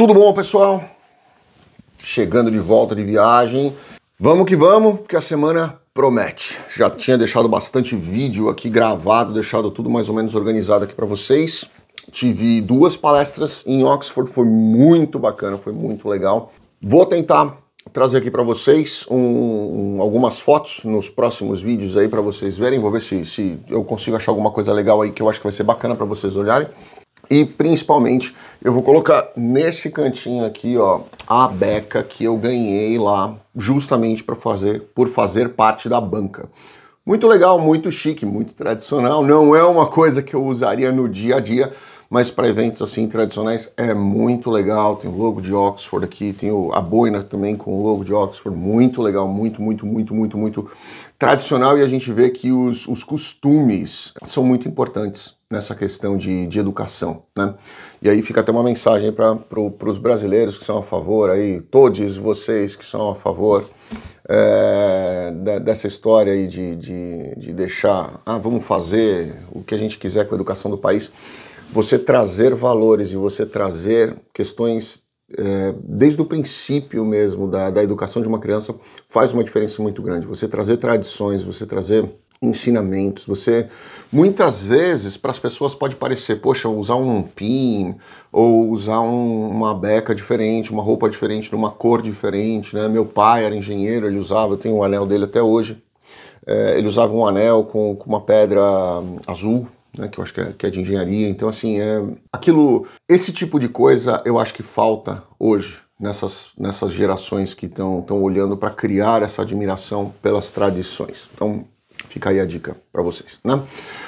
Tudo bom, pessoal? Chegando de volta de viagem. Vamos que vamos, porque a semana promete. Já tinha deixado bastante vídeo aqui gravado, deixado tudo mais ou menos organizado aqui para vocês. Tive duas palestras em Oxford, foi muito bacana, foi muito legal. Vou tentar trazer aqui para vocês um, um, algumas fotos nos próximos vídeos aí para vocês verem. Vou ver se, se eu consigo achar alguma coisa legal aí que eu acho que vai ser bacana para vocês olharem. E principalmente eu vou colocar nesse cantinho aqui, ó, a beca que eu ganhei lá justamente para fazer por fazer parte da banca. Muito legal, muito chique, muito tradicional. Não é uma coisa que eu usaria no dia a dia, mas para eventos assim tradicionais é muito legal. Tem o logo de Oxford aqui, tem a boina também com o logo de Oxford, muito legal, muito, muito, muito, muito, muito tradicional. E a gente vê que os, os costumes são muito importantes nessa questão de, de educação. Né? E aí fica até uma mensagem para pro, os brasileiros que são a favor, aí, todos vocês que são a favor é, dessa história aí de, de, de deixar, ah, vamos fazer o que a gente quiser com a educação do país. Você trazer valores e você trazer questões é, desde o princípio mesmo da, da educação de uma criança faz uma diferença muito grande. Você trazer tradições, você trazer ensinamentos. Você muitas vezes para as pessoas pode parecer, poxa, usar um pin ou usar um, uma beca diferente, uma roupa diferente, numa cor diferente, né? Meu pai era engenheiro, ele usava, eu tenho o um anel dele até hoje. É, ele usava um anel com, com uma pedra hum, azul, né, que eu acho que é, que é, de engenharia. Então, assim, é, aquilo, esse tipo de coisa eu acho que falta hoje nessas, nessas gerações que estão olhando para criar essa admiração pelas tradições. Então, Fica aí a dica para vocês, né?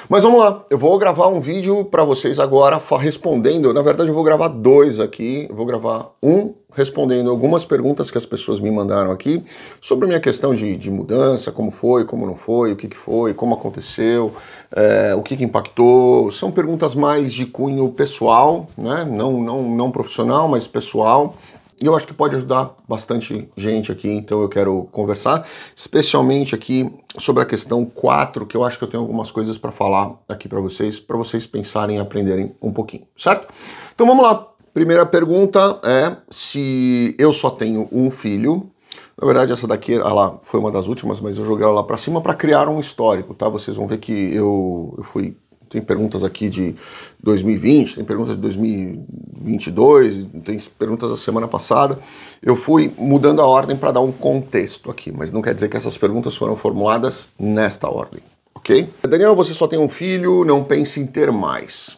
Mas vamos lá, eu vou gravar um vídeo para vocês agora respondendo. Na verdade, eu vou gravar dois aqui. Eu vou gravar um respondendo algumas perguntas que as pessoas me mandaram aqui sobre a minha questão de, de mudança, como foi, como não foi, o que, que foi, como aconteceu, é, o que, que impactou. São perguntas mais de cunho pessoal, né? Não, não, não profissional, mas pessoal. E eu acho que pode ajudar bastante gente aqui, então eu quero conversar, especialmente aqui sobre a questão 4, que eu acho que eu tenho algumas coisas para falar aqui para vocês, para vocês pensarem e aprenderem um pouquinho, certo? Então vamos lá. Primeira pergunta é se eu só tenho um filho, na verdade, essa daqui ela ah foi uma das últimas, mas eu joguei ela lá para cima para criar um histórico, tá? Vocês vão ver que eu, eu fui tem perguntas aqui de 2020, tem perguntas de 2022, tem perguntas da semana passada. Eu fui mudando a ordem para dar um contexto aqui, mas não quer dizer que essas perguntas foram formuladas nesta ordem, ok? Daniel, você só tem um filho, não pense em ter mais.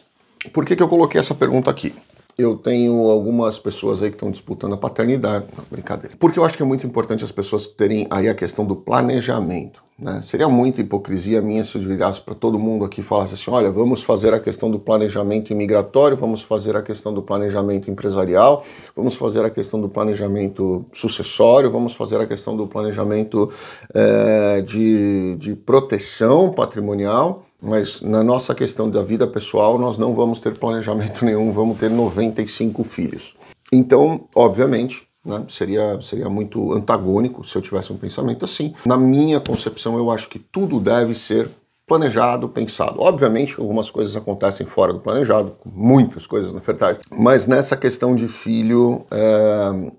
Por que, que eu coloquei essa pergunta aqui? eu tenho algumas pessoas aí que estão disputando a paternidade. Não, brincadeira. Porque eu acho que é muito importante as pessoas terem aí a questão do planejamento. Né? Seria muita hipocrisia minha se eu virasse para todo mundo aqui e falasse assim: olha, vamos fazer a questão do planejamento imigratório, vamos fazer a questão do planejamento empresarial, vamos fazer a questão do planejamento sucessório, vamos fazer a questão do planejamento é, de, de proteção patrimonial mas na nossa questão da vida pessoal nós não vamos ter planejamento nenhum, vamos ter 95 filhos. Então, obviamente, né, seria, seria muito antagônico se eu tivesse um pensamento assim. Na minha concepção, eu acho que tudo deve ser planejado, pensado. Obviamente, algumas coisas acontecem fora do planejado, muitas coisas, na verdade, mas nessa questão de filho, é,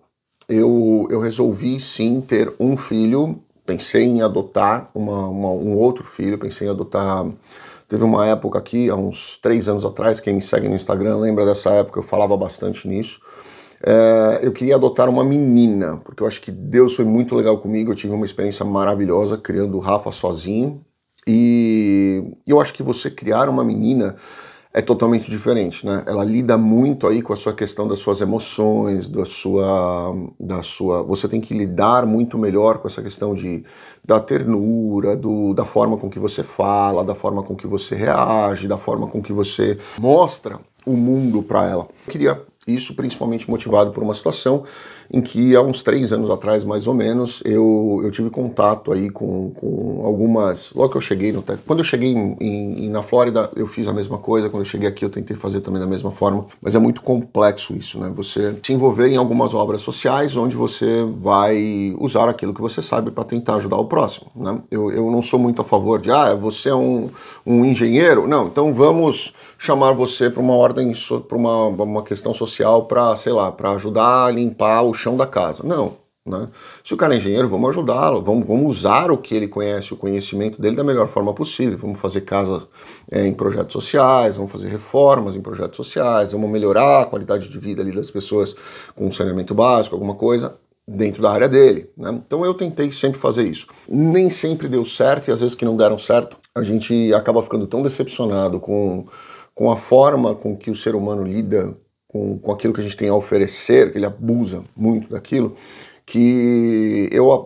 eu, eu resolvi sim ter um filho pensei em adotar uma, uma, um outro filho, pensei em adotar. Teve uma época aqui, há uns três anos atrás, quem me segue no Instagram lembra dessa época, eu falava bastante nisso. É, eu queria adotar uma menina, porque eu acho que Deus foi muito legal comigo. Eu tive uma experiência maravilhosa criando o Rafa sozinho. E eu acho que você criar uma menina é totalmente diferente, né? Ela lida muito aí com a sua questão das suas emoções, da sua, da sua, você tem que lidar muito melhor com essa questão de da ternura, do, da forma com que você fala, da forma com que você reage, da forma com que você mostra o mundo para ela. Eu queria isso principalmente motivado por uma situação em que há uns três anos atrás, mais ou menos, eu, eu tive contato aí com, com algumas. Logo que eu cheguei no Quando eu cheguei em, em, na Flórida, eu fiz a mesma coisa. Quando eu cheguei aqui, eu tentei fazer também da mesma forma. Mas é muito complexo isso, né? Você se envolver em algumas obras sociais onde você vai usar aquilo que você sabe para tentar ajudar o próximo, né? Eu, eu não sou muito a favor de, ah, você é um, um engenheiro. Não, então vamos chamar você para uma ordem, para uma, uma questão social, para, sei lá, para ajudar a limpar o chão da casa. Não. Né? Se o cara é engenheiro, vamos ajudá-lo, vamos, vamos, usar o que ele conhece, o conhecimento dele da melhor forma possível. Vamos fazer casas é, em projetos sociais, vamos fazer reformas em projetos sociais, vamos melhorar a qualidade de vida ali das pessoas com saneamento básico, alguma coisa dentro da área dele. Né? Então eu tentei sempre fazer isso. Nem sempre deu certo e às vezes que não deram certo, a gente acaba ficando tão decepcionado com, com a forma com que o ser humano lida com, com aquilo que a gente tem a oferecer, que ele abusa muito daquilo, que eu, eu,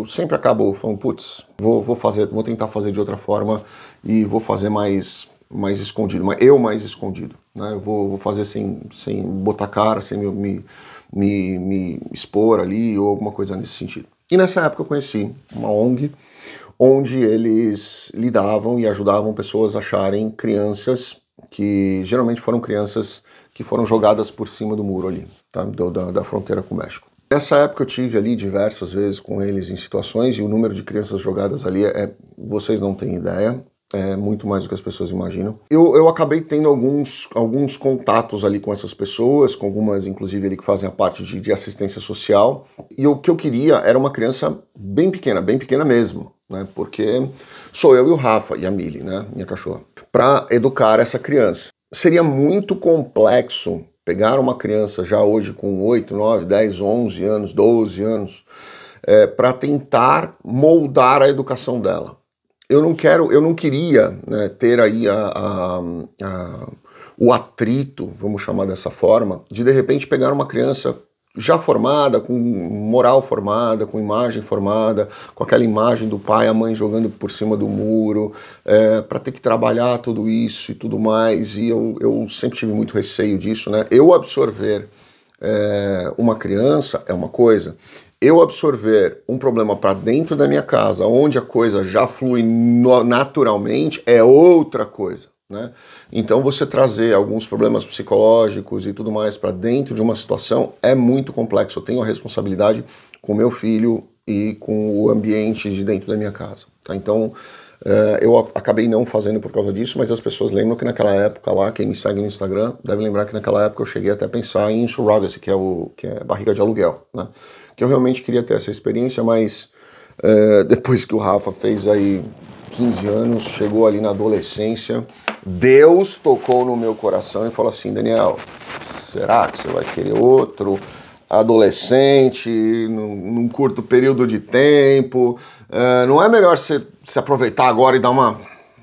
eu sempre acabo falando, putz, vou, vou fazer, vou tentar fazer de outra forma e vou fazer mais mais escondido, mas eu mais escondido, né? Eu vou, vou fazer sem, sem botar cara, sem me, me, me, me expor ali ou alguma coisa nesse sentido. E nessa época eu conheci uma ONG onde eles lidavam e ajudavam pessoas a acharem crianças que geralmente foram crianças que foram jogadas por cima do muro ali, tá? da, da fronteira com o México. Nessa época eu tive ali diversas vezes com eles em situações e o número de crianças jogadas ali é, vocês não têm ideia, é muito mais do que as pessoas imaginam. Eu, eu acabei tendo alguns, alguns contatos ali com essas pessoas, com algumas, inclusive, ali que fazem a parte de, de assistência social. E o que eu queria era uma criança bem pequena, bem pequena mesmo, né? Porque sou eu e o Rafa e a Mili, né? Minha cachorra, para educar essa criança seria muito complexo pegar uma criança já hoje com 8, 9, 10, 11 anos, 12 anos, é, para tentar moldar a educação dela. Eu não quero, eu não queria né, ter aí a, a, a, o atrito, vamos chamar dessa forma, de de repente pegar uma criança já formada, com moral formada, com imagem formada, com aquela imagem do pai e a mãe jogando por cima do muro, é, para ter que trabalhar tudo isso e tudo mais. E eu, eu sempre tive muito receio disso, né? Eu absorver é, uma criança é uma coisa. Eu absorver um problema para dentro da minha casa, onde a coisa já flui no, naturalmente, é outra coisa. Né? Então, você trazer alguns problemas psicológicos e tudo mais para dentro de uma situação é muito complexo. Eu tenho a responsabilidade com meu filho e com o ambiente de dentro da minha casa. Tá? Então, uh, eu acabei não fazendo por causa disso, mas as pessoas lembram que naquela época lá, quem me segue no Instagram deve lembrar que naquela época eu cheguei até a pensar em surrogacy, que é, o, que é barriga de aluguel. Né? Que eu realmente queria ter essa experiência, mas uh, depois que o Rafa fez aí 15 anos, chegou ali na adolescência Deus tocou no meu coração e falou assim: Daniel, será que você vai querer outro? Adolescente, num, num curto período de tempo, eh, não é melhor você se aproveitar agora e dar uma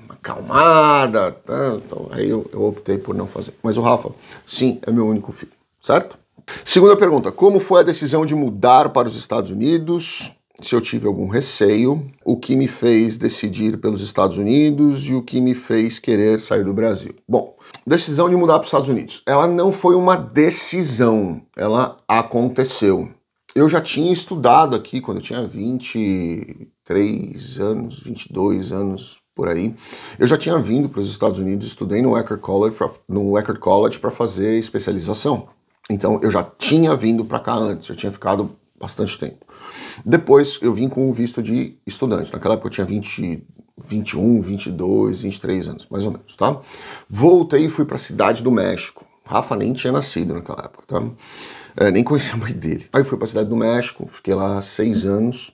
acalmada? Tá? Então, aí eu, eu optei por não fazer. Mas o Rafa, sim, é meu único filho, certo? Segunda pergunta: como foi a decisão de mudar para os Estados Unidos? se eu tive algum receio, o que me fez decidir pelos Estados Unidos e o que me fez querer sair do Brasil. Bom, decisão de mudar para os Estados Unidos. Ela não foi uma decisão, ela aconteceu. Eu já tinha estudado aqui quando eu tinha 23 anos, 22 anos por aí. Eu já tinha vindo para os Estados Unidos, estudei no Eckerd College, pra, no Eckerd College para fazer especialização. Então eu já tinha vindo para cá antes, já tinha ficado bastante tempo. Depois eu vim com o visto de estudante. Naquela época eu tinha 20, 21, 22, 23 anos, mais ou menos, tá? Voltei e fui para a cidade do México. Rafa nem tinha nascido naquela época, tá? É, nem conhecia a mãe dele. Aí fui para a cidade do México, fiquei lá seis anos,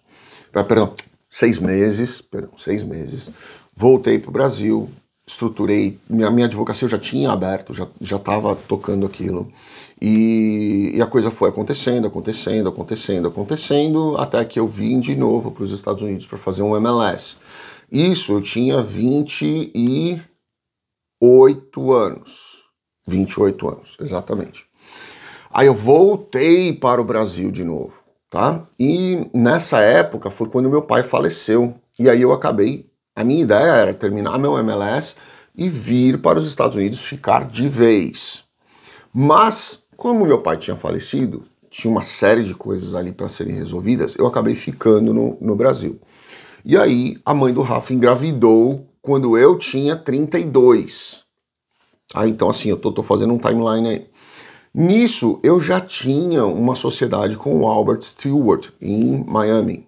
ah, perdão, seis meses, perdão, seis meses. Voltei para o Brasil, estruturei, minha, minha advocacia eu já tinha aberto, já estava tocando aquilo. E, e, a coisa foi acontecendo, acontecendo, acontecendo, acontecendo, até que eu vim de novo para os Estados Unidos para fazer um MLS. Isso eu tinha 28 anos. 28 anos, exatamente. Aí eu voltei para o Brasil de novo, tá? E nessa época foi quando meu pai faleceu. E aí eu acabei. A minha ideia era terminar meu MLS e vir para os Estados Unidos ficar de vez. Mas como meu pai tinha falecido, tinha uma série de coisas ali para serem resolvidas, eu acabei ficando no, no Brasil. E aí a mãe do Rafa engravidou quando eu tinha 32. Ah, então assim, eu tô, tô fazendo um timeline aí. Nisso, eu já tinha uma sociedade com o Albert Stewart em Miami.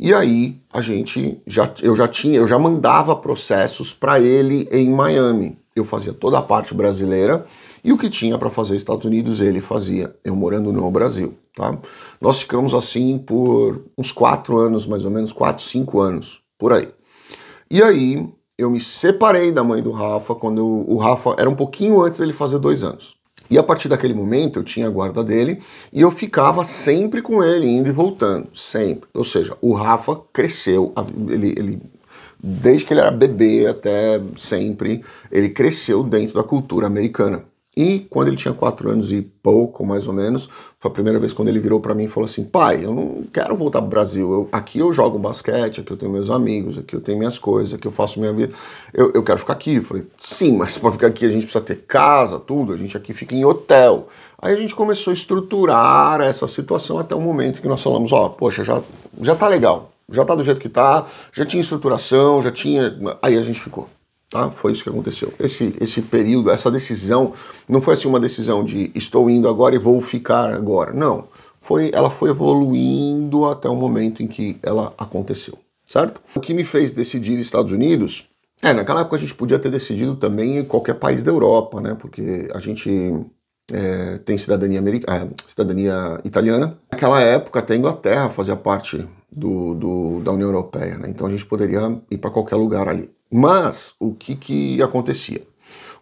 E aí a gente já eu já tinha, eu já mandava processos para ele em Miami. Eu fazia toda a parte brasileira e o que tinha para fazer Estados Unidos, ele fazia, eu morando no Brasil. Tá? Nós ficamos assim por uns quatro anos, mais ou menos, quatro, cinco anos, por aí. E aí eu me separei da mãe do Rafa quando eu, o Rafa era um pouquinho antes dele fazer dois anos. E a partir daquele momento eu tinha a guarda dele e eu ficava sempre com ele, indo e voltando, sempre. Ou seja, o Rafa cresceu, ele, ele desde que ele era bebê até sempre, ele cresceu dentro da cultura americana. E quando ele tinha quatro anos e pouco, mais ou menos, foi a primeira vez quando ele virou para mim e falou assim: pai, eu não quero voltar para o Brasil. Eu, aqui eu jogo basquete, aqui eu tenho meus amigos, aqui eu tenho minhas coisas, aqui eu faço minha vida. Eu, eu quero ficar aqui. Eu falei: sim, mas para ficar aqui a gente precisa ter casa, tudo. A gente aqui fica em hotel. Aí a gente começou a estruturar essa situação até o momento que nós falamos: ó, oh, poxa, já, já tá legal, já tá do jeito que tá, já tinha estruturação, já tinha. Aí a gente ficou. Tá? Foi isso que aconteceu. Esse, esse período, essa decisão, não foi assim uma decisão de estou indo agora e vou ficar agora. Não. Foi, ela foi evoluindo até o momento em que ela aconteceu, certo? O que me fez decidir Estados Unidos é, naquela época a gente podia ter decidido também em qualquer país da Europa, né? Porque a gente é, tem cidadania, america, é, cidadania italiana. Naquela época até a Inglaterra fazia parte do, do da União Europeia, né? Então a gente poderia ir para qualquer lugar ali. Mas o que, que acontecia?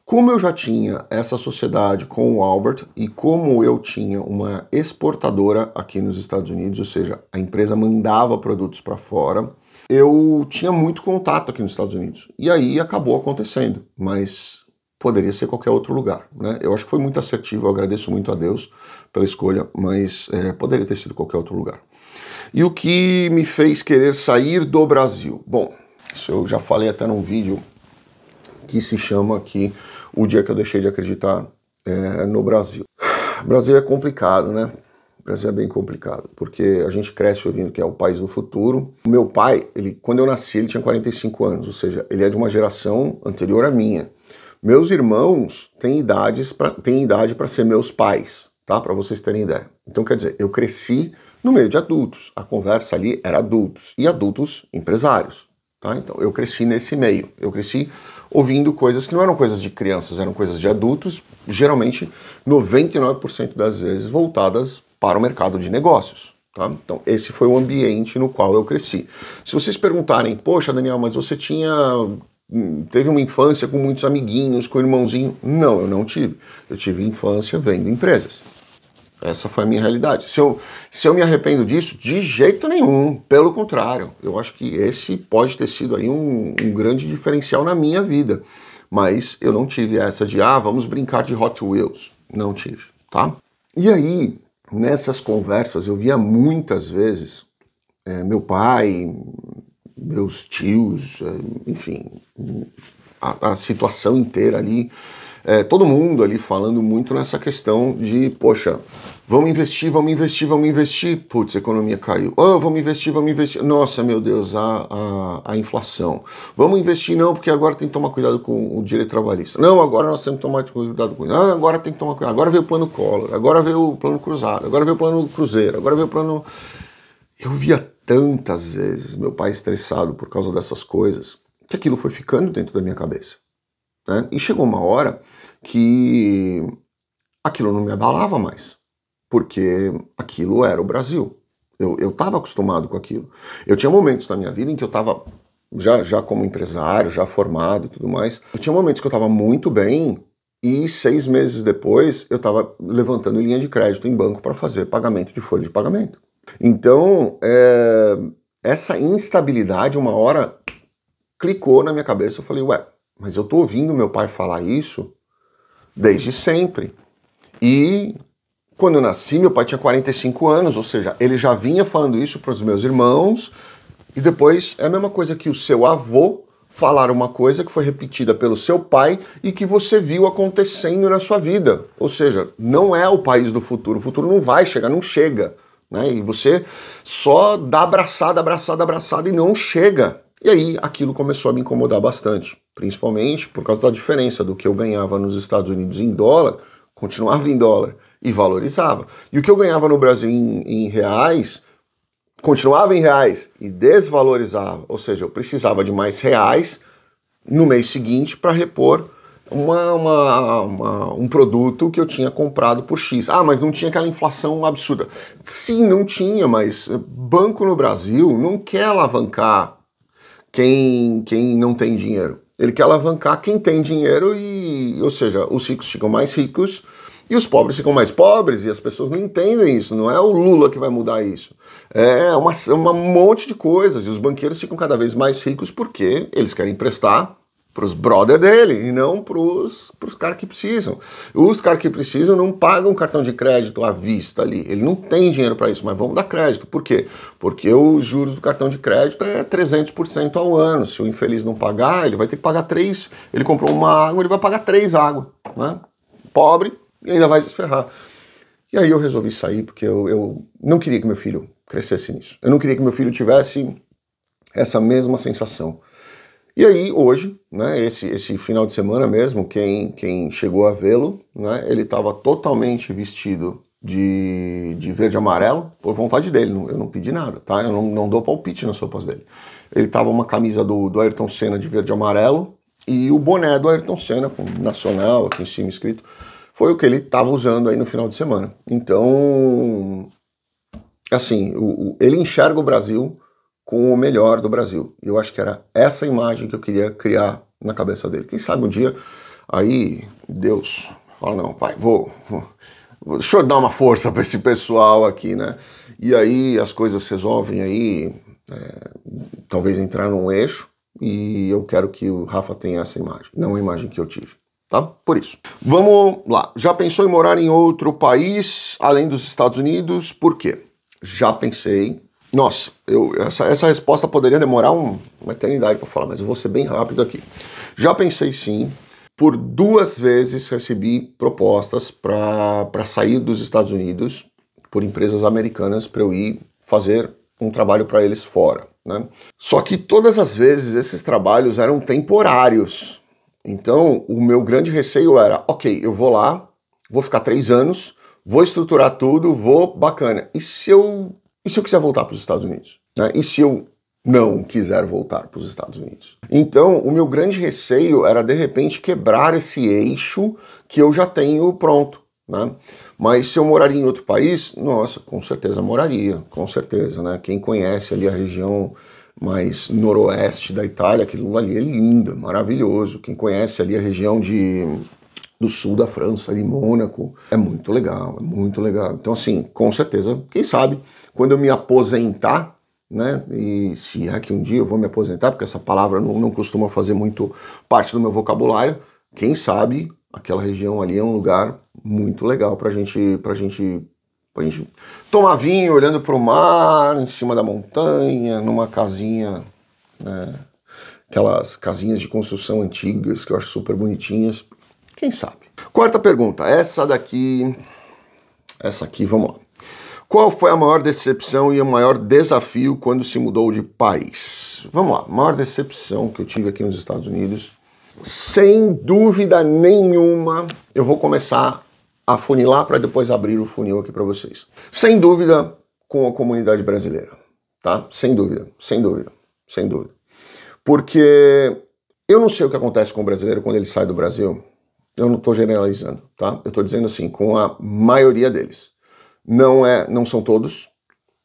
Como eu já tinha essa sociedade com o Albert e como eu tinha uma exportadora aqui nos Estados Unidos, ou seja, a empresa mandava produtos para fora, eu tinha muito contato aqui nos Estados Unidos. E aí acabou acontecendo, mas poderia ser qualquer outro lugar. Né? Eu acho que foi muito assertivo, eu agradeço muito a Deus pela escolha, mas é, poderia ter sido qualquer outro lugar. E o que me fez querer sair do Brasil? Bom, isso eu já falei até num vídeo que se chama aqui o dia que eu deixei de acreditar é, no Brasil. O Brasil é complicado, né? O Brasil é bem complicado, porque a gente cresce ouvindo que é o país do futuro. O meu pai, ele, quando eu nasci, ele tinha 45 anos, ou seja, ele é de uma geração anterior à minha. Meus irmãos têm, idades pra, têm idade para ser meus pais, tá? Para vocês terem ideia. Então, quer dizer, eu cresci no meio de adultos. A conversa ali era adultos e adultos empresários. Tá? Então, eu cresci nesse meio. Eu cresci ouvindo coisas que não eram coisas de crianças, eram coisas de adultos, geralmente 99% das vezes voltadas para o mercado de negócios. Tá? Então, esse foi o ambiente no qual eu cresci. Se vocês perguntarem, poxa, Daniel, mas você tinha. Hum, teve uma infância com muitos amiguinhos, com irmãozinho? Não, eu não tive. Eu tive infância vendo empresas. Essa foi a minha realidade. Se eu, se eu me arrependo disso, de jeito nenhum. Pelo contrário, eu acho que esse pode ter sido aí um, um grande diferencial na minha vida. Mas eu não tive essa de, ah, vamos brincar de Hot Wheels. Não tive, tá? E aí, nessas conversas, eu via muitas vezes é, meu pai, meus tios, eh, enfim, a, a situação inteira ali é, todo mundo ali falando muito nessa questão de, poxa, vamos investir, vamos investir, vamos investir. Putz, a economia caiu. Oh, vamos investir, vamos investir. Nossa, meu Deus, a, a, a inflação. Vamos investir não, porque agora tem que tomar cuidado com o direito trabalhista. Não, agora nós temos que tomar cuidado com isso. Ah, agora tem que tomar cuidado. Agora veio o plano Collor, agora veio o plano cruzado, agora veio o plano cruzeiro, agora veio o plano... Eu via tantas vezes meu pai estressado por causa dessas coisas que aquilo foi ficando dentro da minha cabeça. Né? E chegou uma hora que aquilo não me abalava mais, porque aquilo era o Brasil. Eu estava acostumado com aquilo. Eu tinha momentos na minha vida em que eu estava, já, já como empresário, já formado e tudo mais, eu tinha momentos que eu estava muito bem e seis meses depois eu estava levantando linha de crédito em banco para fazer pagamento de folha de pagamento. Então, é, essa instabilidade, uma hora clicou na minha cabeça, eu falei, ué, mas eu estou ouvindo meu pai falar isso desde sempre. E quando eu nasci, meu pai tinha 45 anos, ou seja, ele já vinha falando isso para os meus irmãos. E depois é a mesma coisa que o seu avô falar uma coisa que foi repetida pelo seu pai e que você viu acontecendo na sua vida. Ou seja, não é o país do futuro. O futuro não vai chegar, não chega. Né? E você só dá abraçada, abraçada, abraçada e não chega. E aí aquilo começou a me incomodar bastante, principalmente por causa da diferença do que eu ganhava nos Estados Unidos em dólar, continuava em dólar e valorizava. E o que eu ganhava no Brasil em, em reais, continuava em reais e desvalorizava. Ou seja, eu precisava de mais reais no mês seguinte para repor uma, uma, uma, um produto que eu tinha comprado por X. Ah, mas não tinha aquela inflação absurda. Sim, não tinha, mas banco no Brasil não quer alavancar quem, quem não tem dinheiro. Ele quer alavancar quem tem dinheiro e, ou seja, os ricos ficam mais ricos e os pobres ficam mais pobres e as pessoas não entendem isso. Não é o Lula que vai mudar isso. É, é uma, é uma monte de coisas e os banqueiros ficam cada vez mais ricos porque eles querem emprestar para os brother dele e não para os caras que precisam. Os caras que precisam não pagam cartão de crédito à vista ali. Ele não tem dinheiro para isso, mas vamos dar crédito. Por quê? Porque os juros do cartão de crédito é 300% ao ano. Se o infeliz não pagar, ele vai ter que pagar três. Ele comprou uma água, ele vai pagar três águas. Né? Pobre e ainda vai se ferrar. E aí eu resolvi sair porque eu, eu não queria que meu filho crescesse nisso. Eu não queria que meu filho tivesse essa mesma sensação. E aí, hoje, né, esse, esse final de semana mesmo, quem, quem chegou a vê-lo, né, ele estava totalmente vestido de, de verde e amarelo por vontade dele, eu não pedi nada, tá? Eu não, não dou palpite nas roupas dele. Ele estava uma camisa do, do Ayrton Senna de verde e amarelo e o boné do Ayrton Senna, com nacional aqui em cima escrito, foi o que ele estava usando aí no final de semana. Então, assim, o, o, ele enxerga o Brasil com o melhor do Brasil. Eu acho que era essa imagem que eu queria criar na cabeça dele. Quem sabe um dia aí Deus fala não, pai, vou, vou deixa eu dar uma força para esse pessoal aqui, né? E aí as coisas resolvem aí, é, talvez entrar num eixo e eu quero que o Rafa tenha essa imagem, não a imagem que eu tive. Tá? Por isso. Vamos lá. Já pensou em morar em outro país além dos Estados Unidos? Por quê? Já pensei, nossa, eu, essa, essa resposta poderia demorar um, uma eternidade para falar, mas eu vou ser bem rápido aqui. Já pensei sim, por duas vezes recebi propostas para sair dos Estados Unidos por empresas americanas para eu ir fazer um trabalho para eles fora. Né? Só que todas as vezes esses trabalhos eram temporários. Então o meu grande receio era: ok, eu vou lá, vou ficar três anos, vou estruturar tudo, vou bacana. E se eu e se eu quiser voltar para os Estados Unidos? Né? E se eu não quiser voltar para os Estados Unidos? Então, o meu grande receio era de repente quebrar esse eixo que eu já tenho pronto. Né? Mas se eu moraria em outro país, nossa, com certeza moraria, com certeza. Né? Quem conhece ali a região mais noroeste da Itália, aquilo ali é lindo, é maravilhoso. Quem conhece ali a região de do sul da França, ali Mônaco, é muito legal, é muito legal. Então, assim, com certeza, quem sabe quando eu me aposentar, né? E se é que um dia eu vou me aposentar, porque essa palavra não, não costuma fazer muito parte do meu vocabulário, quem sabe aquela região ali é um lugar muito legal para gente, para gente, gente tomar vinho olhando para o mar, em cima da montanha, numa casinha, né? aquelas casinhas de construção antigas que eu acho super bonitinhas. Quem sabe? Quarta pergunta, essa daqui. Essa aqui, vamos lá. Qual foi a maior decepção e o maior desafio quando se mudou de país? Vamos lá, maior decepção que eu tive aqui nos Estados Unidos, sem dúvida nenhuma, eu vou começar a funilar para depois abrir o funil aqui para vocês. Sem dúvida, com a comunidade brasileira, tá? Sem dúvida, sem dúvida, sem dúvida. Porque eu não sei o que acontece com o brasileiro quando ele sai do Brasil. Eu não estou generalizando, tá? Eu estou dizendo assim, com a maioria deles. Não é, não são todos.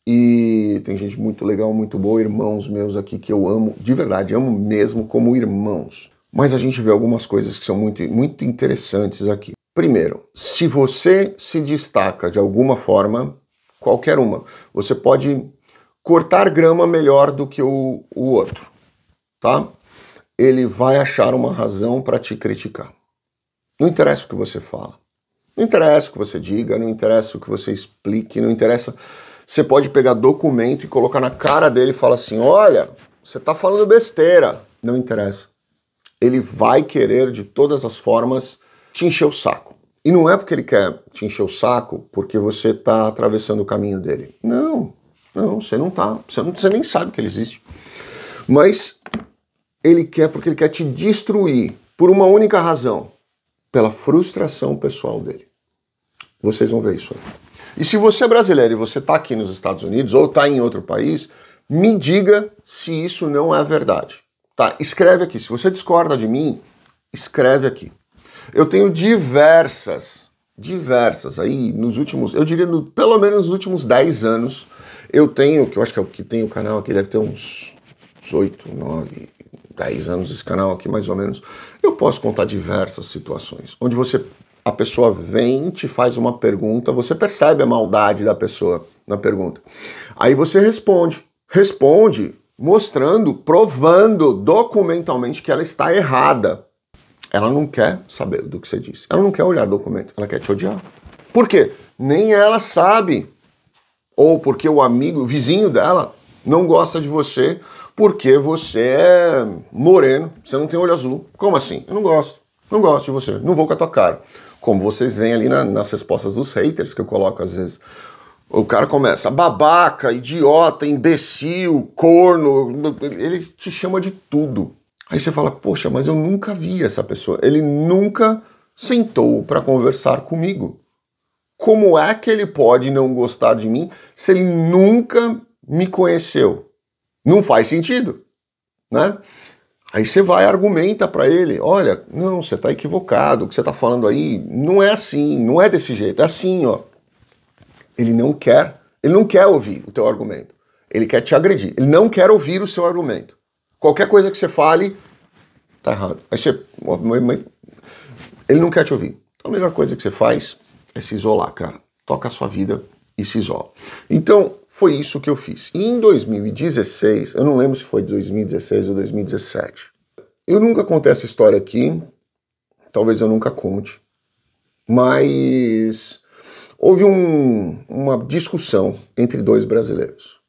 E tem gente muito legal, muito boa, irmãos meus aqui que eu amo, de verdade, amo mesmo como irmãos. Mas a gente vê algumas coisas que são muito, muito interessantes aqui. Primeiro, se você se destaca de alguma forma, qualquer uma, você pode cortar grama melhor do que o, o outro, tá? Ele vai achar uma razão para te criticar. Não interessa o que você fala. Não interessa o que você diga, não interessa o que você explique, não interessa. Você pode pegar documento e colocar na cara dele e falar assim: olha, você está falando besteira. Não interessa. Ele vai querer, de todas as formas, te encher o saco. E não é porque ele quer te encher o saco porque você está atravessando o caminho dele. Não, não, você não tá. Você, não, você nem sabe que ele existe. Mas ele quer porque ele quer te destruir por uma única razão: pela frustração pessoal dele. Vocês vão ver isso aí. E se você é brasileiro e você está aqui nos Estados Unidos ou está em outro país, me diga se isso não é verdade. Tá? Escreve aqui. Se você discorda de mim, escreve aqui. Eu tenho diversas, diversas aí nos últimos, eu diria no, pelo menos nos últimos 10 anos, eu tenho, que eu acho que é o que tem o canal aqui, deve ter uns 8, 9, 10 anos esse canal aqui mais ou menos. Eu posso contar diversas situações onde você a pessoa vem, te faz uma pergunta, você percebe a maldade da pessoa na pergunta. Aí você responde. Responde mostrando, provando documentalmente que ela está errada. Ela não quer saber do que você disse. Ela não quer olhar documento, ela quer te odiar. Por quê? Nem ela sabe. Ou porque o amigo, o vizinho dela, não gosta de você porque você é moreno, você não tem olho azul. Como assim? Eu não gosto. Não gosto de você. Não vou com a tua cara. Como vocês veem ali na, nas respostas dos haters que eu coloco às vezes. O cara começa babaca, idiota, imbecil, corno, ele te chama de tudo. Aí você fala, poxa, mas eu nunca vi essa pessoa. Ele nunca sentou para conversar comigo. Como é que ele pode não gostar de mim se ele nunca me conheceu? Não faz sentido, né? Aí você vai argumenta para ele, olha, não, você está equivocado, o que você está falando aí não é assim, não é desse jeito, é assim, ó. Ele não quer, ele não quer ouvir o teu argumento. Ele quer te agredir. Ele não quer ouvir o seu argumento. Qualquer coisa que você fale, tá errado. Aí você, ele não quer te ouvir. Então a melhor coisa que você faz é se isolar, cara. Toca a sua vida e se isola. Então, foi isso que eu fiz. E em 2016, eu não lembro se foi 2016 ou 2017. Eu nunca contei essa história aqui, talvez eu nunca conte, mas houve um, uma discussão entre dois brasileiros,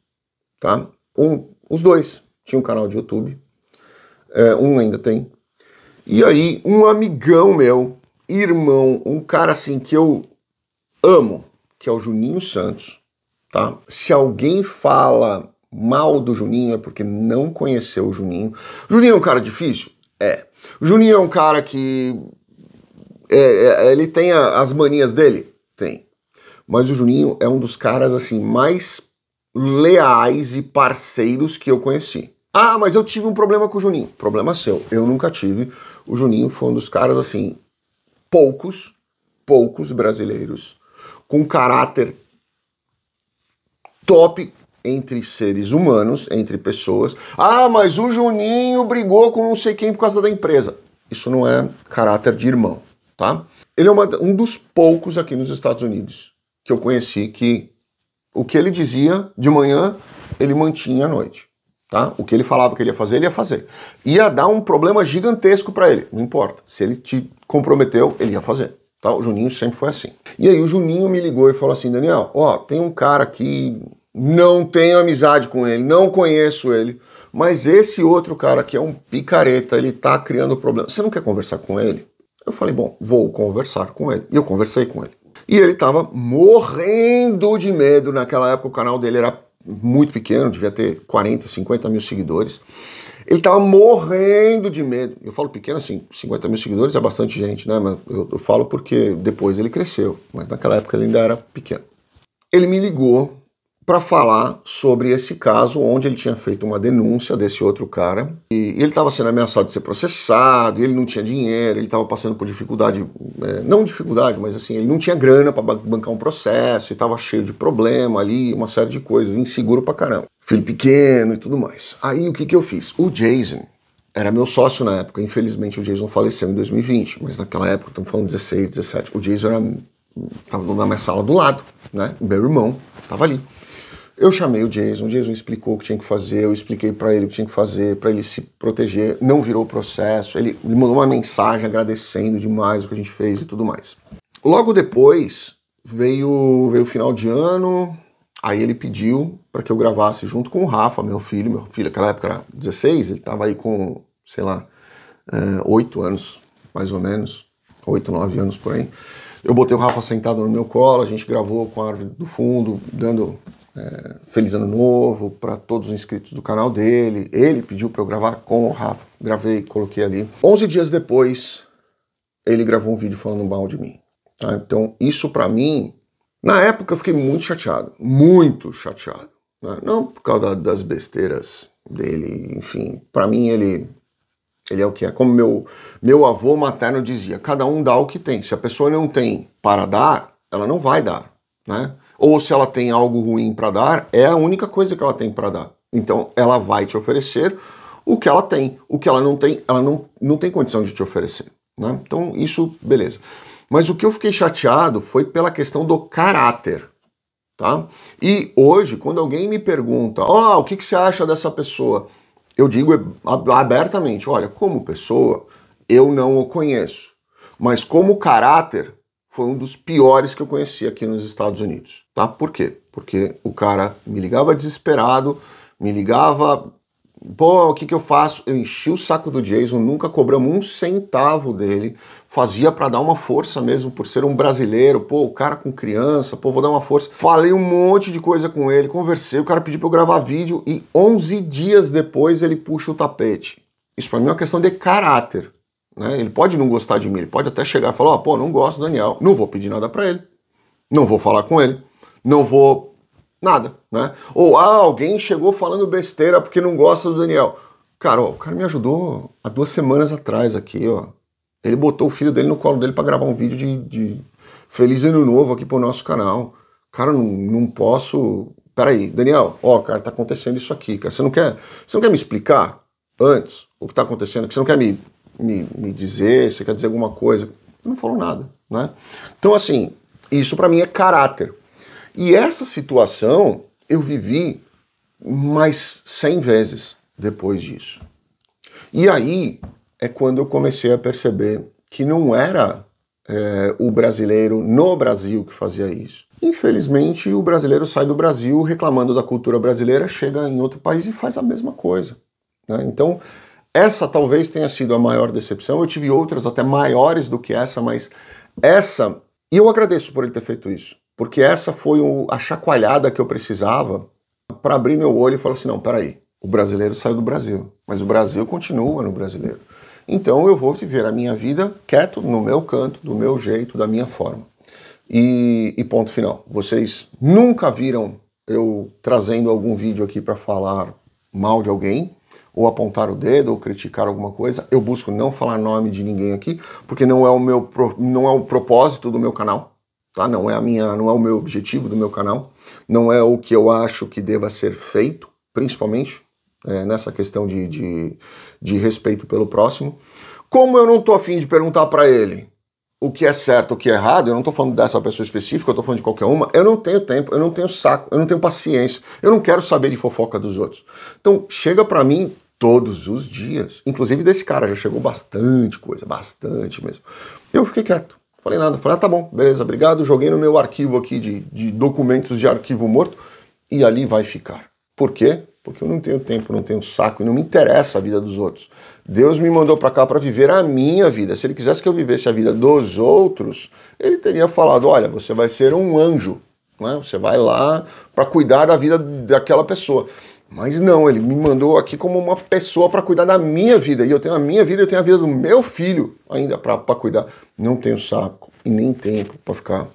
tá? Um, os dois tinham um canal de YouTube, é, um ainda tem. E aí, um amigão meu, irmão, um cara assim que eu amo, que é o Juninho Santos, tá? Se alguém fala mal do Juninho é porque não conheceu o Juninho. Juninho é um cara difícil? É. O Juninho é um cara que é, é, é, ele tem a, as manias dele? Tem. Mas o Juninho é um dos caras assim mais leais e parceiros que eu conheci. Ah, mas eu tive um problema com o Juninho. Problema seu. Eu nunca tive. O Juninho foi um dos caras assim poucos, poucos brasileiros com caráter top entre seres humanos, entre pessoas. Ah, mas o Juninho brigou com não sei quem por causa da empresa. Isso não é caráter de irmão, tá? Ele é uma, um dos poucos aqui nos Estados Unidos que eu conheci que o que ele dizia de manhã, ele mantinha à noite. Tá? O que ele falava que ele ia fazer, ele ia fazer. Ia dar um problema gigantesco para ele, não importa. Se ele te comprometeu, ele ia fazer. Tá? O Juninho sempre foi assim. E aí o Juninho me ligou e falou assim: Daniel, ó, tem um cara aqui não tenho amizade com ele, não conheço ele. Mas esse outro cara que é um picareta, ele tá criando problema. Você não quer conversar com ele? Eu falei, bom, vou conversar com ele. E eu conversei com ele. E ele tava morrendo de medo. Naquela época o canal dele era muito pequeno, devia ter 40, 50 mil seguidores. Ele tava morrendo de medo. Eu falo pequeno assim, 50 mil seguidores é bastante gente, né? Mas eu, eu falo porque depois ele cresceu. Mas naquela época ele ainda era pequeno. Ele me ligou para falar sobre esse caso onde ele tinha feito uma denúncia desse outro cara e ele estava sendo ameaçado de ser processado, ele não tinha dinheiro, ele estava passando por dificuldade, é, não dificuldade, mas assim, ele não tinha grana para bancar um processo, e estava cheio de problema ali, uma série de coisas, inseguro pra caramba. Filho pequeno e tudo mais. Aí o que, que eu fiz? O Jason era meu sócio na época, infelizmente o Jason faleceu em 2020, mas naquela época, estamos falando 16, 17, o Jason era, tava na minha sala do lado, né, meu irmão, tava ali. Eu chamei o Jason, o Jason explicou o que tinha que fazer, eu expliquei para ele o que tinha que fazer, para ele se proteger, não virou o processo, ele me mandou uma mensagem agradecendo demais o que a gente fez e tudo mais. Logo depois veio, veio o final de ano, aí ele pediu para que eu gravasse junto com o Rafa, meu filho, meu filho naquela época era 16, ele estava aí com, sei lá, é, eh, 8 anos, mais ou menos, 8, 9 anos por aí. Eu botei o Rafa sentado no meu colo, a gente gravou com a árvore do fundo, dando é, Feliz Ano Novo para todos os inscritos do canal dele. Ele pediu para eu gravar com o Rafa. Gravei, coloquei ali. 11 dias depois, ele gravou um vídeo falando mal de mim. Tá? Então, isso para mim, na época eu fiquei muito chateado. Muito chateado. Né? Não por causa das besteiras dele, enfim. Para mim, ele ele é o que é. Como meu, meu avô materno dizia, cada um dá o que tem. Se a pessoa não tem para dar, ela não vai dar, né? ou se ela tem algo ruim para dar, é a única coisa que ela tem para dar. Então ela vai te oferecer o que ela tem, o que ela não tem, ela não, não tem condição de te oferecer. Né? Então isso, beleza. Mas o que eu fiquei chateado foi pela questão do caráter. Tá? E hoje, quando alguém me pergunta, ó, oh, o que, que você acha dessa pessoa? Eu digo abertamente, olha, como pessoa, eu não o conheço. Mas como caráter, foi um dos piores que eu conheci aqui nos Estados Unidos. Tá? Por quê? Porque o cara me ligava desesperado, me ligava, pô, o que, que eu faço? Eu enchi o saco do Jason, nunca cobramos um centavo dele, fazia para dar uma força mesmo, por ser um brasileiro, pô, o cara com criança, pô, vou dar uma força. Falei um monte de coisa com ele, conversei, o cara pediu para eu gravar vídeo e 11 dias depois ele puxa o tapete. Isso para mim é uma questão de caráter. Né? Ele pode não gostar de mim, ele pode até chegar e falar: oh, pô, não gosto do Daniel, não vou pedir nada para ele, não vou falar com ele, não vou nada, né? Ou ah, alguém chegou falando besteira porque não gosta do Daniel. Cara, ó, o cara me ajudou há duas semanas atrás aqui, ó. Ele botou o filho dele no colo dele para gravar um vídeo de, de, Feliz Ano Novo aqui pro nosso canal. Cara, não, não posso. Peraí, Daniel, ó, cara, tá acontecendo isso aqui, cara. Você não quer, você não quer me explicar antes o que tá acontecendo? Que você não quer me, me, me dizer, você quer dizer alguma coisa? Não falou nada, né? Então, assim, isso para mim é caráter. E essa situação eu vivi mais 100 vezes depois disso. E aí é quando eu comecei a perceber que não era é, o brasileiro no Brasil que fazia isso. Infelizmente, o brasileiro sai do Brasil reclamando da cultura brasileira, chega em outro país e faz a mesma coisa. Né? Então, essa talvez tenha sido a maior decepção. Eu tive outras até maiores do que essa, mas essa. E eu agradeço por ele ter feito isso. Porque essa foi a chacoalhada que eu precisava para abrir meu olho e falar assim: não, peraí, o brasileiro saiu do Brasil, mas o Brasil continua no brasileiro. Então eu vou viver a minha vida quieto, no meu canto, do meu jeito, da minha forma. E, e ponto final. Vocês nunca viram eu trazendo algum vídeo aqui para falar mal de alguém, ou apontar o dedo, ou criticar alguma coisa. Eu busco não falar nome de ninguém aqui, porque não é o meu não é o propósito do meu canal tá? Não é a minha, não é o meu objetivo do meu canal, não é o que eu acho que deva ser feito, principalmente é, nessa questão de, de, de respeito pelo próximo. Como eu não tô afim de perguntar para ele o que é certo, o que é errado, eu não estou falando dessa pessoa específica, eu estou falando de qualquer uma, eu não tenho tempo, eu não tenho saco, eu não tenho paciência, eu não quero saber de fofoca dos outros. Então, chega para mim todos os dias, inclusive desse cara, já chegou bastante coisa, bastante mesmo. Eu fiquei quieto. Falei nada. Falei, ah, tá bom, beleza, obrigado. Joguei no meu arquivo aqui de, de documentos de arquivo morto e ali vai ficar. Por quê? Porque eu não tenho tempo, não tenho saco e não me interessa a vida dos outros. Deus me mandou para cá para viver a minha vida. Se ele quisesse que eu vivesse a vida dos outros, ele teria falado: olha, você vai ser um anjo, né? você vai lá para cuidar da vida daquela pessoa. Mas não, ele me mandou aqui como uma pessoa para cuidar da minha vida. E eu tenho a minha vida, eu tenho a vida do meu filho ainda para cuidar. Não tenho saco e nem tempo para ficar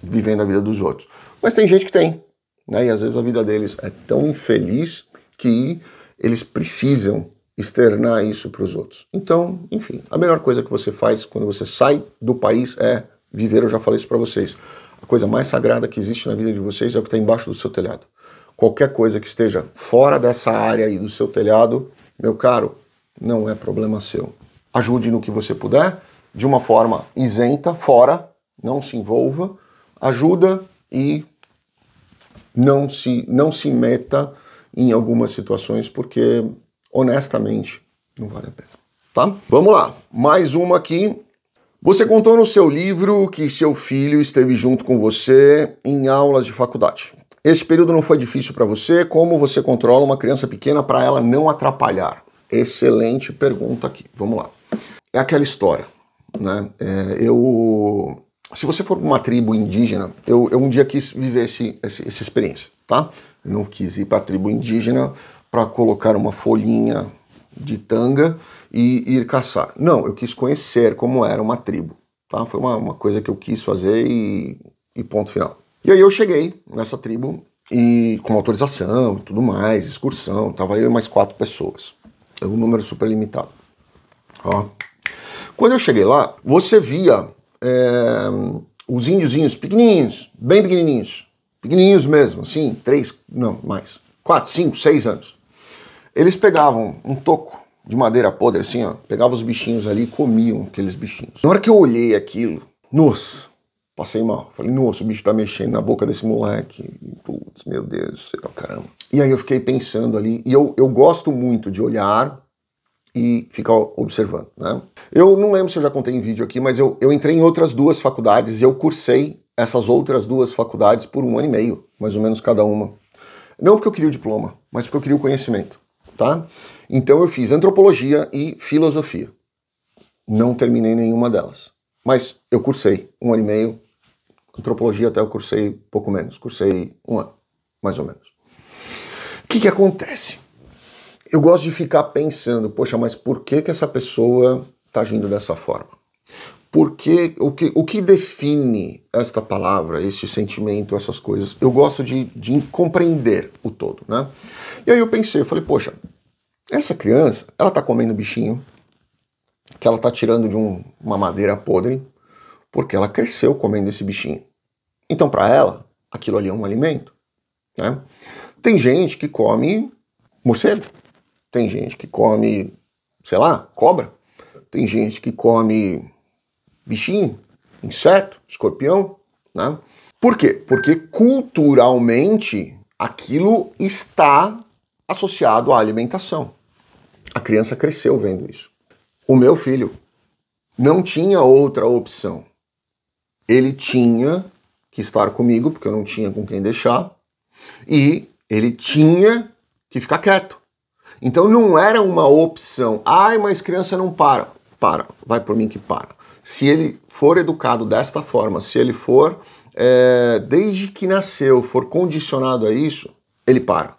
vivendo a vida dos outros. Mas tem gente que tem. Né? E às vezes a vida deles é tão infeliz que eles precisam externar isso para os outros. Então, enfim, a melhor coisa que você faz quando você sai do país é viver. Eu já falei isso para vocês. A coisa mais sagrada que existe na vida de vocês é o que está embaixo do seu telhado. Qualquer coisa que esteja fora dessa área aí do seu telhado, meu caro, não é problema seu. Ajude no que você puder, de uma forma isenta, fora, não se envolva, ajuda e não se, não se meta em algumas situações, porque honestamente não vale a pena. Tá? Vamos lá, mais uma aqui. Você contou no seu livro que seu filho esteve junto com você em aulas de faculdade. Esse período não foi difícil para você? Como você controla uma criança pequena para ela não atrapalhar? Excelente pergunta aqui. Vamos lá. É aquela história, né? É, eu, se você for para uma tribo indígena, eu, eu um dia quis viver esse, esse, essa experiência, tá? Eu não quis ir para a tribo indígena para colocar uma folhinha de tanga e, e ir caçar. Não, eu quis conhecer como era uma tribo, tá? Foi uma, uma coisa que eu quis fazer e, e ponto final. E aí eu cheguei nessa tribo e com autorização tudo mais, excursão, tava eu e mais quatro pessoas. É um número super limitado. Ó. Quando eu cheguei lá, você via é, os índiozinhos pequenininhos, bem pequenininhos, pequenininhos mesmo, assim, três, não, mais, quatro, cinco, seis anos. Eles pegavam um toco de madeira podre, assim, ó, pegavam os bichinhos ali e comiam aqueles bichinhos. Na hora que eu olhei aquilo, nossa, Passei mal. Falei, nossa, o bicho tá mexendo na boca desse moleque. Putz, meu Deus, sei pra caramba. E aí eu fiquei pensando ali, e eu, eu gosto muito de olhar e ficar observando, né? Eu não lembro se eu já contei em vídeo aqui, mas eu, eu entrei em outras duas faculdades e eu cursei essas outras duas faculdades por um ano e meio, mais ou menos cada uma. Não porque eu queria o diploma, mas porque eu queria o conhecimento, tá? Então eu fiz antropologia e filosofia. Não terminei nenhuma delas, mas eu cursei um ano e meio Antropologia até eu cursei pouco menos, cursei um ano, mais ou menos. O que, que acontece? Eu gosto de ficar pensando, poxa, mas por que, que essa pessoa está agindo dessa forma? Porque o que, o que define esta palavra, este sentimento, essas coisas? Eu gosto de, de compreender o todo, né? E aí eu pensei, eu falei, poxa, essa criança, ela tá comendo bichinho, que ela tá tirando de um, uma madeira podre, porque ela cresceu comendo esse bichinho. Então, para ela, aquilo ali é um alimento. Né? Tem gente que come morcego, tem gente que come, sei lá, cobra, tem gente que come bichinho, inseto, escorpião. Né? Por quê? Porque culturalmente aquilo está associado à alimentação. A criança cresceu vendo isso. O meu filho não tinha outra opção ele tinha que estar comigo, porque eu não tinha com quem deixar, e ele tinha que ficar quieto. Então não era uma opção, ai, mas criança não para. Para, vai por mim que para. Se ele for educado desta forma, se ele for, é, desde que nasceu, for condicionado a isso, ele para.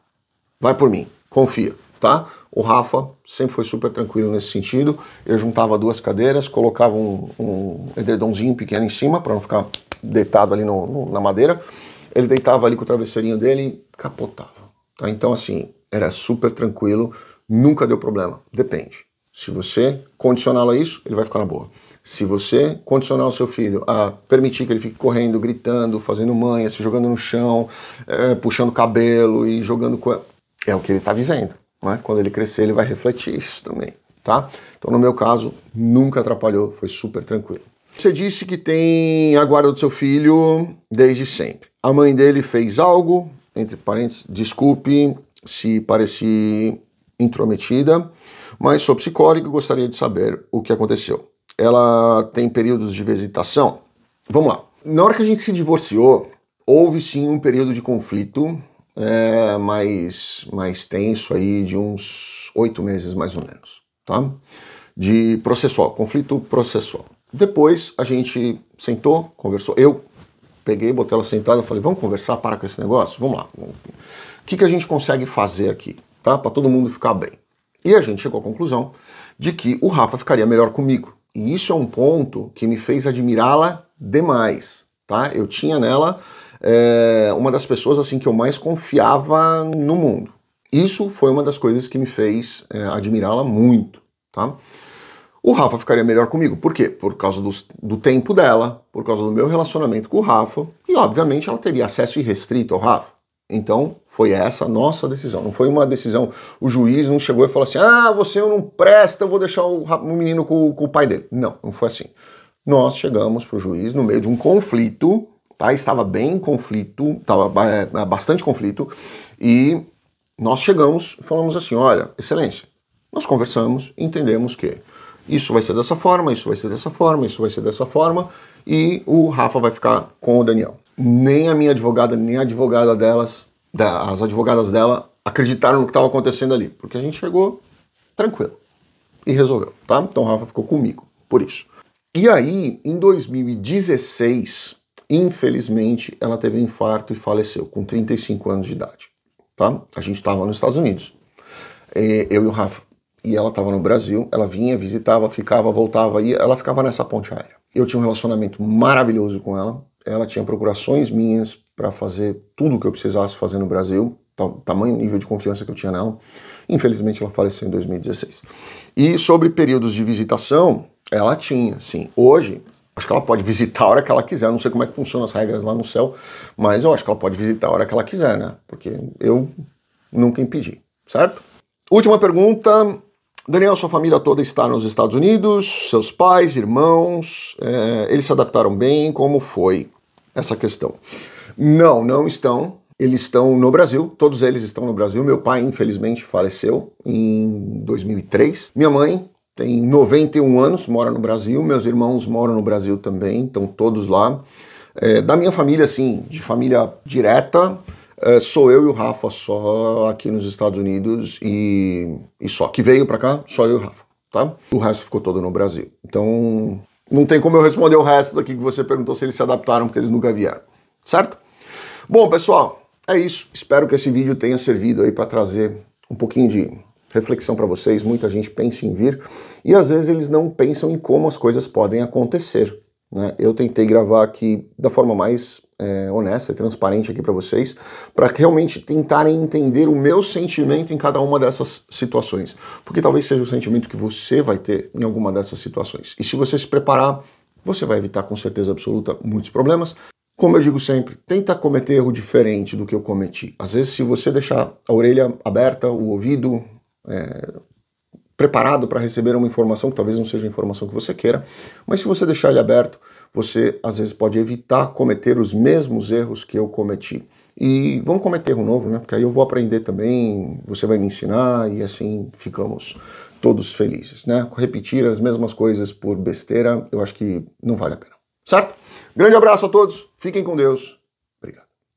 Vai por mim, confia, tá? O Rafa sempre foi super tranquilo nesse sentido. Eu juntava duas cadeiras, colocava um, um edredomzinho pequeno em cima para não ficar deitado ali no, no, na madeira. Ele deitava ali com o travesseirinho dele e capotava. Tá? Então, assim, era super tranquilo, nunca deu problema. Depende. Se você condicioná-lo a isso, ele vai ficar na boa. Se você condicionar o seu filho a permitir que ele fique correndo, gritando, fazendo manha, se jogando no chão, é, puxando cabelo e jogando. Co... É o que ele está vivendo. Né? Quando ele crescer, ele vai refletir isso também, tá? Então, no meu caso, nunca atrapalhou, foi super tranquilo. Você disse que tem a guarda do seu filho desde sempre. A mãe dele fez algo, entre parênteses, desculpe se pareci intrometida, mas sou psicólogo e gostaria de saber o que aconteceu. Ela tem períodos de visitação? Vamos lá. Na hora que a gente se divorciou, houve sim um período de conflito é, mais, mais tenso aí, de uns oito meses mais ou menos, tá? De processual, conflito processual. Depois a gente sentou, conversou, eu peguei, botei ela sentada, falei, vamos conversar, para com esse negócio, vamos lá. O que, que a gente consegue fazer aqui, tá? Para todo mundo ficar bem. E a gente chegou à conclusão de que o Rafa ficaria melhor comigo. E isso é um ponto que me fez admirá-la demais, tá? Eu tinha nela é, uma das pessoas assim que eu mais confiava no mundo. Isso foi uma das coisas que me fez é, admirá-la muito, tá? O Rafa ficaria melhor comigo. Por quê? Por causa do, do tempo dela, por causa do meu relacionamento com o Rafa, e obviamente ela teria acesso irrestrito ao Rafa. Então, foi essa a nossa decisão. Não foi uma decisão. O juiz não chegou e falou assim: ah, você não presta, eu vou deixar o, o menino com, com o pai dele. Não, não foi assim. Nós chegamos para o juiz no meio de um conflito tá? Estava bem em conflito, estava é, bastante conflito, e nós chegamos, falamos assim, olha, excelência, nós conversamos, entendemos que isso vai ser dessa forma, isso vai ser dessa forma, isso vai ser dessa forma, e o Rafa vai ficar com o Daniel. Nem a minha advogada, nem a advogada delas, da, as advogadas dela acreditaram no que estava acontecendo ali, porque a gente chegou tranquilo e resolveu, tá? Então o Rafa ficou comigo, por isso. E aí, em 2016, Infelizmente, ela teve um infarto e faleceu com 35 anos de idade. Tá? A gente estava nos Estados Unidos, é, eu e o Rafa. E ela estava no Brasil, ela vinha, visitava, ficava, voltava, e ela ficava nessa ponte aérea. Eu tinha um relacionamento maravilhoso com ela, ela tinha procurações minhas para fazer tudo o que eu precisasse fazer no Brasil, tamanho nível de confiança que eu tinha nela. Infelizmente, ela faleceu em 2016. E sobre períodos de visitação, ela tinha, sim. Hoje, Acho que ela pode visitar a hora que ela quiser. Eu não sei como é que funcionam as regras lá no céu, mas eu acho que ela pode visitar a hora que ela quiser, né? Porque eu nunca impedi, certo? Última pergunta. Daniel, sua família toda está nos Estados Unidos, seus pais, irmãos, é, eles se adaptaram bem? Como foi essa questão? Não, não estão. Eles estão no Brasil, todos eles estão no Brasil. Meu pai, infelizmente, faleceu em 2003. Minha mãe tem 91 anos, mora no Brasil, meus irmãos moram no Brasil também, estão todos lá. É, da minha família, assim, de família direta, é, sou eu e o Rafa só aqui nos Estados Unidos e, e só. Que veio para cá, só eu e o Rafa, tá? O resto ficou todo no Brasil. Então, não tem como eu responder o resto daqui que você perguntou se eles se adaptaram, porque eles nunca vieram, certo? Bom, pessoal, é isso. Espero que esse vídeo tenha servido aí para trazer um pouquinho de reflexão para vocês, muita gente pensa em vir e às vezes eles não pensam em como as coisas podem acontecer. Né? Eu tentei gravar aqui da forma mais é, honesta e transparente aqui para vocês, para realmente tentarem entender o meu sentimento em cada uma dessas situações, porque talvez seja o sentimento que você vai ter em alguma dessas situações. E se você se preparar, você vai evitar com certeza absoluta muitos problemas. Como eu digo sempre, tenta cometer erro diferente do que eu cometi. Às vezes, se você deixar a orelha aberta, o ouvido é, preparado para receber uma informação que talvez não seja a informação que você queira, mas se você deixar ele aberto, você às vezes pode evitar cometer os mesmos erros que eu cometi. E vamos cometer erro novo, né? Porque aí eu vou aprender também, você vai me ensinar e assim ficamos todos felizes, né? Repetir as mesmas coisas por besteira, eu acho que não vale a pena. Certo? Grande abraço a todos, fiquem com Deus